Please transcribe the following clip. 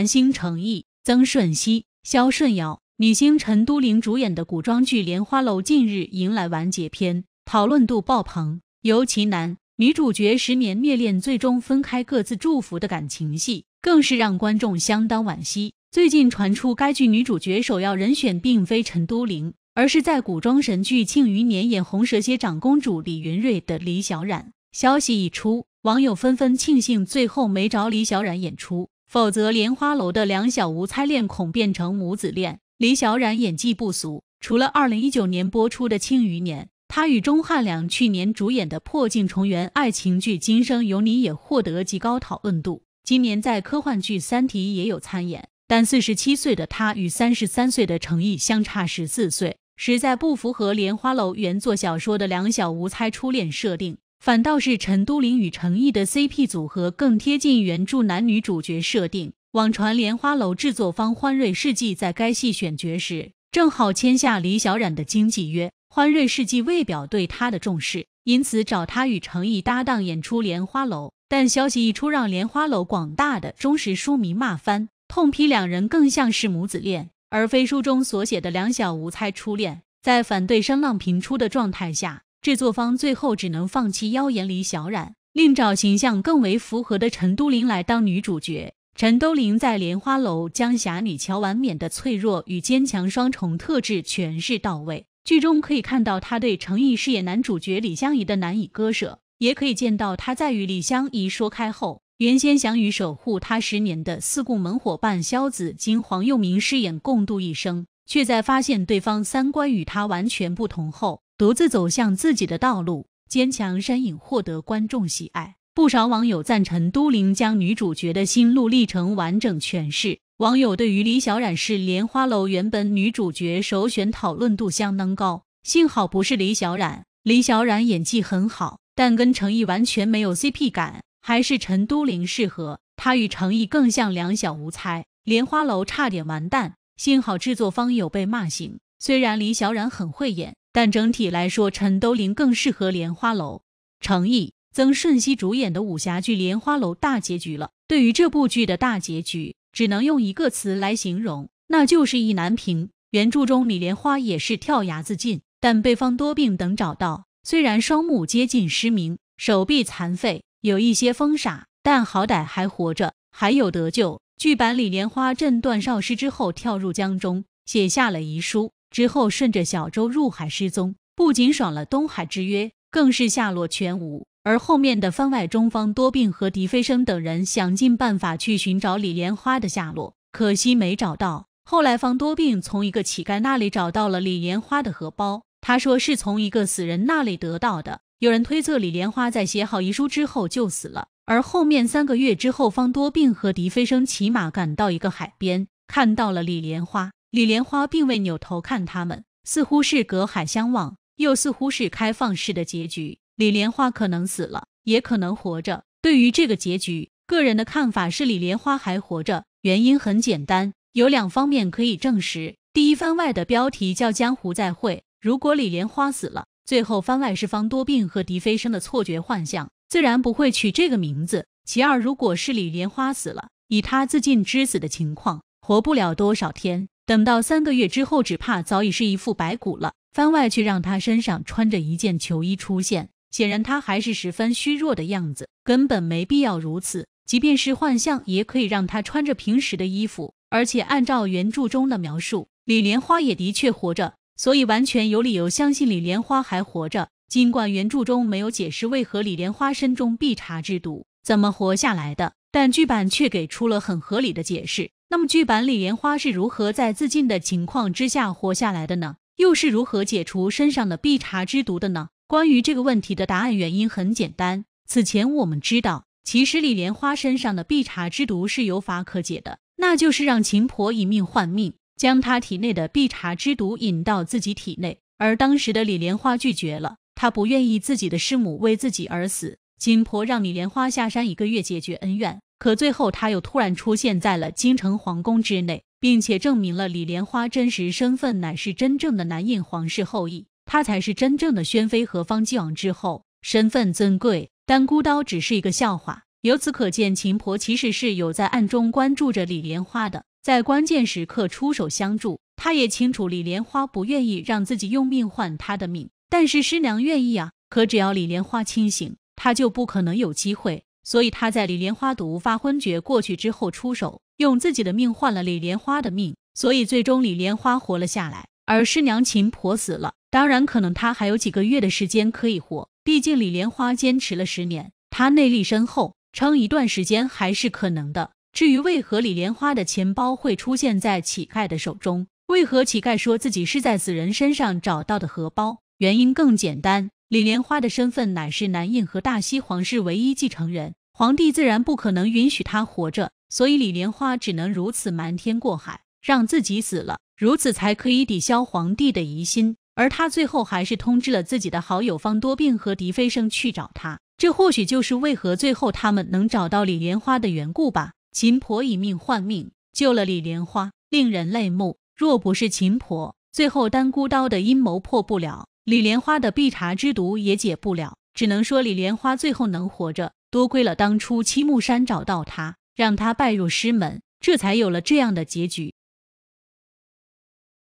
韩星成毅、曾舜晞、肖顺尧，女星陈都灵主演的古装剧《莲花楼》近日迎来完结篇，讨论度爆棚。尤其男女主角十年虐恋最终分开、各自祝福的感情戏，更是让观众相当惋惜。最近传出该剧女主角首要人选并非陈都灵，而是在古装神剧《庆余年》演红蛇蝎长公主李云睿的李小冉。消息一出，网友纷纷庆幸最后没找李小冉演出。否则，莲花楼的两小无猜恋恐变成母子恋。李小冉演技不俗，除了二零一九年播出的《庆余年》，她与钟汉良去年主演的破镜重圆爱情剧《今生有你》也获得极高讨论度。今年在科幻剧《三体》也有参演，但四十七岁的她与三十三岁的程毅相差十四岁，实在不符合莲花楼原作小说的两小无猜初恋设定。反倒是陈都灵与程毅的 CP 组合更贴近原著男女主角设定。网传《莲花楼》制作方欢瑞世纪在该戏选角时，正好签下李小冉的经纪约，欢瑞世纪为表对他的重视，因此找他与程毅搭档演出《莲花楼》。但消息一出，让《莲花楼》广大的忠实书迷骂翻，痛批两人更像是母子恋，而非书中所写的两小无猜初恋。在反对声浪频出的状态下。制作方最后只能放弃妖言李小冉，另找形象更为符合的陈都灵来当女主角。陈都灵在《莲花楼》将侠女乔婉娩的脆弱与坚强双重特质诠释到位。剧中可以看到她对程毅饰演男主角李相宜的难以割舍，也可以见到她在与李相宜说开后，原先想与守护她十年的四顾门伙伴萧子经黄佑明饰演共度一生，却在发现对方三观与她完全不同后。独自走向自己的道路，坚强身影获得观众喜爱。不少网友赞成都灵将女主角的心路历程完整诠释。网友对于李小冉是《莲花楼》原本女主角首选，讨论度相当高。幸好不是李小冉，李小冉演技很好，但跟程毅完全没有 CP 感，还是陈都灵适合。她与程毅更像两小无猜，《莲花楼》差点完蛋。幸好制作方有被骂醒。虽然李小冉很会演。但整体来说，陈都灵更适合《莲花楼》，程毅、曾舜晞主演的武侠剧《莲花楼》大结局了。对于这部剧的大结局，只能用一个词来形容，那就是意难平。原著中，李莲花也是跳崖自尽，但被方多病等找到。虽然双目接近失明，手臂残废，有一些疯傻，但好歹还活着，还有得救。剧版李莲花震断少师之后，跳入江中，写下了遗书。之后顺着小舟入海失踪，不仅爽了东海之约，更是下落全无。而后面的番外中方多病和狄飞生等人想尽办法去寻找李莲花的下落，可惜没找到。后来方多病从一个乞丐那里找到了李莲花的荷包，他说是从一个死人那里得到的。有人推测李莲花在写好遗书之后就死了。而后面三个月之后，方多病和狄飞生骑马赶到一个海边，看到了李莲花。李莲花并未扭头看他们，似乎是隔海相望，又似乎是开放式的结局。李莲花可能死了，也可能活着。对于这个结局，个人的看法是李莲花还活着。原因很简单，有两方面可以证实。第一，番外的标题叫《江湖再会》，如果李莲花死了，最后番外是方多病和狄飞生的错觉幻象，自然不会取这个名字。其二，如果是李莲花死了，以他自尽之死的情况，活不了多少天。等到三个月之后，只怕早已是一副白骨了。番外却让他身上穿着一件球衣出现，显然他还是十分虚弱的样子，根本没必要如此。即便是幻象，也可以让他穿着平时的衣服。而且按照原著中的描述，李莲花也的确活着，所以完全有理由相信李莲花还活着。尽管原著中没有解释为何李莲花身中碧茶之毒怎么活下来的，但剧版却给出了很合理的解释。那么剧版李莲花是如何在自尽的情况之下活下来的呢？又是如何解除身上的碧茶之毒的呢？关于这个问题的答案原因很简单，此前我们知道，其实李莲花身上的碧茶之毒是有法可解的，那就是让秦婆以命换命，将她体内的碧茶之毒引到自己体内。而当时的李莲花拒绝了，她不愿意自己的师母为自己而死。秦婆让李莲花下山一个月解决恩怨。可最后，他又突然出现在了京城皇宫之内，并且证明了李莲花真实身份乃是真正的南印皇室后裔，他才是真正的宣妃和方继王之后，身份尊贵。但孤刀只是一个笑话。由此可见，秦婆其实是有在暗中关注着李莲花的，在关键时刻出手相助。他也清楚李莲花不愿意让自己用命换他的命，但是师娘愿意啊。可只要李莲花清醒，他就不可能有机会。所以他在李莲花毒发昏厥过去之后出手，用自己的命换了李莲花的命，所以最终李莲花活了下来，而师娘秦婆死了。当然，可能他还有几个月的时间可以活，毕竟李莲花坚持了十年，他内力深厚，撑一段时间还是可能的。至于为何李莲花的钱包会出现在乞丐的手中，为何乞丐说自己是在死人身上找到的荷包，原因更简单，李莲花的身份乃是南印和大西皇室唯一继承人。皇帝自然不可能允许他活着，所以李莲花只能如此瞒天过海，让自己死了，如此才可以抵消皇帝的疑心。而他最后还是通知了自己的好友方多病和狄飞生去找他，这或许就是为何最后他们能找到李莲花的缘故吧。秦婆以命换命，救了李莲花，令人泪目。若不是秦婆，最后单孤刀的阴谋破不了，李莲花的碧茶之毒也解不了，只能说李莲花最后能活着。多亏了当初七木山找到他，让他拜入师门，这才有了这样的结局。